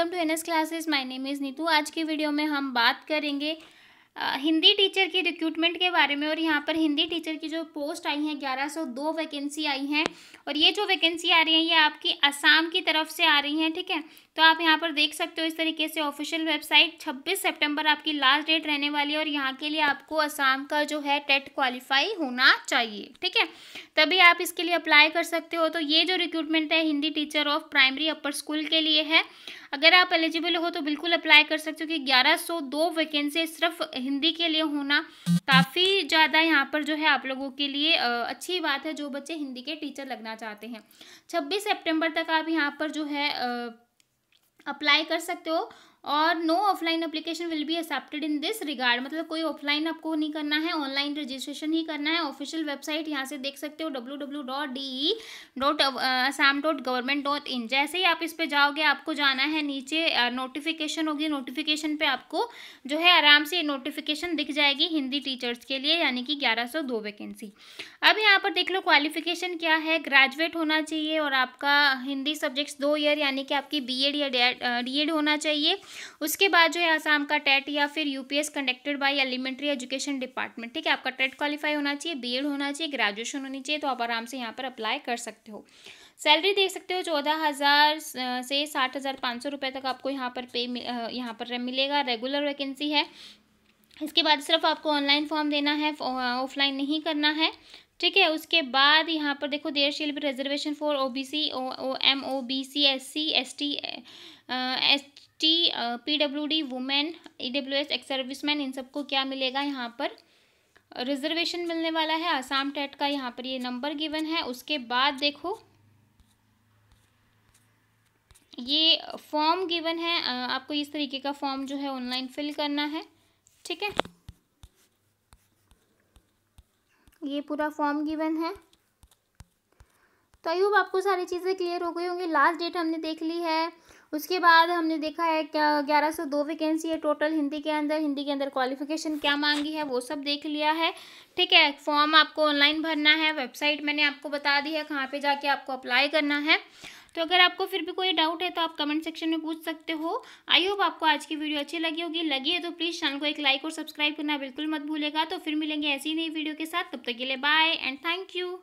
welcome to N S classes my name is Neetu आज की video में हम बात करेंगे हिंदी टीचर की रिक्रूटमेंट के बारे में और यहाँ पर हिंदी टीचर की जो पोस्ट आई हैं ग्यारह सौ दो वैकेंसी आई हैं और ये जो वैकेंसी आ रही है ये आपकी असम की तरफ से आ रही हैं ठीक है तो आप यहाँ पर देख सकते हो इस तरीके से ऑफिशियल वेबसाइट छब्बीस सेप्टेम्बर आपकी लास्ट डेट रहने वाली है और यहाँ के लिए आपको असम का जो है टेट क्वालिफाई होना चाहिए ठीक है तभी आप इसके लिए अप्लाई कर सकते हो तो ये जो रिक्रूटमेंट है Hindi teacher of primary upper school के लिए है अगर आप एलिजिबल हो तो बिल्कुल अप्लाई कर सकते हो कि ग्यारह सौ दो वैकेंसी सिर्फ हिंदी के लिए होना काफ़ी ज़्यादा यहाँ पर जो है आप लोगों के लिए अच्छी बात है जो बच्चे हिंदी के टीचर लगना चाहते हैं छब्बीस सेप्टेम्बर तक आप यहाँ पर जो है अप्लाई कर सकते हो और no offline application will be accepted in this regard मतलब कोई ऑफलाइन आपको नहीं करना है ऑनलाइन रजिस्ट्रेशन ही करना है ऑफिशियल वेबसाइट यहाँ से देख सकते हो W W dot D dot Assam dot government dot in जैसे ही आप इस पर जाओगे आपको जाना है नीचे नोटिफिकेशन होगी नोटिफिकेशन पे आपको जो है आराम से नोटिफिकेशन दिख जाएगी हिंदी टीचर्स के लिए यानी कि ग्यारह सौ दो वैकेंसी अब यहाँ पर देख लो क्वालिफिकेशन क्या है ग्रेजुएट होना चाहिए और आपका हिंदी सब्जेक्ट्स दो ईयर यानी कि आपकी बी एड या टेट डी होना चाहिए उसके बाद जो है आसाम का टेट या फिर UPS conducted by elementary education department ठीक है आपका टेट क्वालिफाई होना चाहिए बी होना चाहिए ग्रेजुएशन होनी चाहिए तो आप आराम से यहाँ पर अप्लाई कर सकते हो सैलरी देख सकते हो चौदह हज़ार से साठ हज़ार पाँच सौ रुपये तक आपको यहाँ पर पे यहाँ पर मिलेगा रेगुलर वैकेंसी है इसके बाद सिर्फ आपको ऑनलाइन फॉर्म देना है ऑफलाइन नहीं करना है ठीक है उसके बाद यहाँ पर देखो there shall be reservation for O B C O M O B C S C S T S T P W D women E W S ex service man इन सबको क्या मिलेगा यहाँ पर रिजर्वेशन मिलने वाला है आसाम टेट का यहाँ पर ये नंबर गिवन है उसके बाद देखो ये फॉर्म गिवन है आपको इस तरीके का फॉर्म जो है ऑनलाइन फिल करना है ठीक है ये पूरा फॉर्म गिवन है तो होप आपको सारी चीज़ें क्लियर हो गई होंगी लास्ट डेट हमने देख ली है उसके बाद हमने देखा है क्या ग्यारह सौ दो वैकेंसी है टोटल हिंदी के अंदर हिंदी के अंदर क्वालिफिकेशन क्या मांगी है वो सब देख लिया है ठीक है फॉर्म आपको ऑनलाइन भरना है वेबसाइट मैंने आपको बता दी है कहाँ पे जाके आपको अप्लाई करना है तो अगर आपको फिर भी कोई डाउट है तो आप कमेंट सेक्शन में पूछ सकते हो आई होप आपको आज की वीडियो अच्छी लगी होगी लगी है तो प्लीज़ चैनल को एक लाइक और सब्सक्राइब करना बिल्कुल मत भूलेगा तो फिर मिलेंगे ऐसी नई वीडियो के साथ तब तक के लिए बाय एंड थैंक यू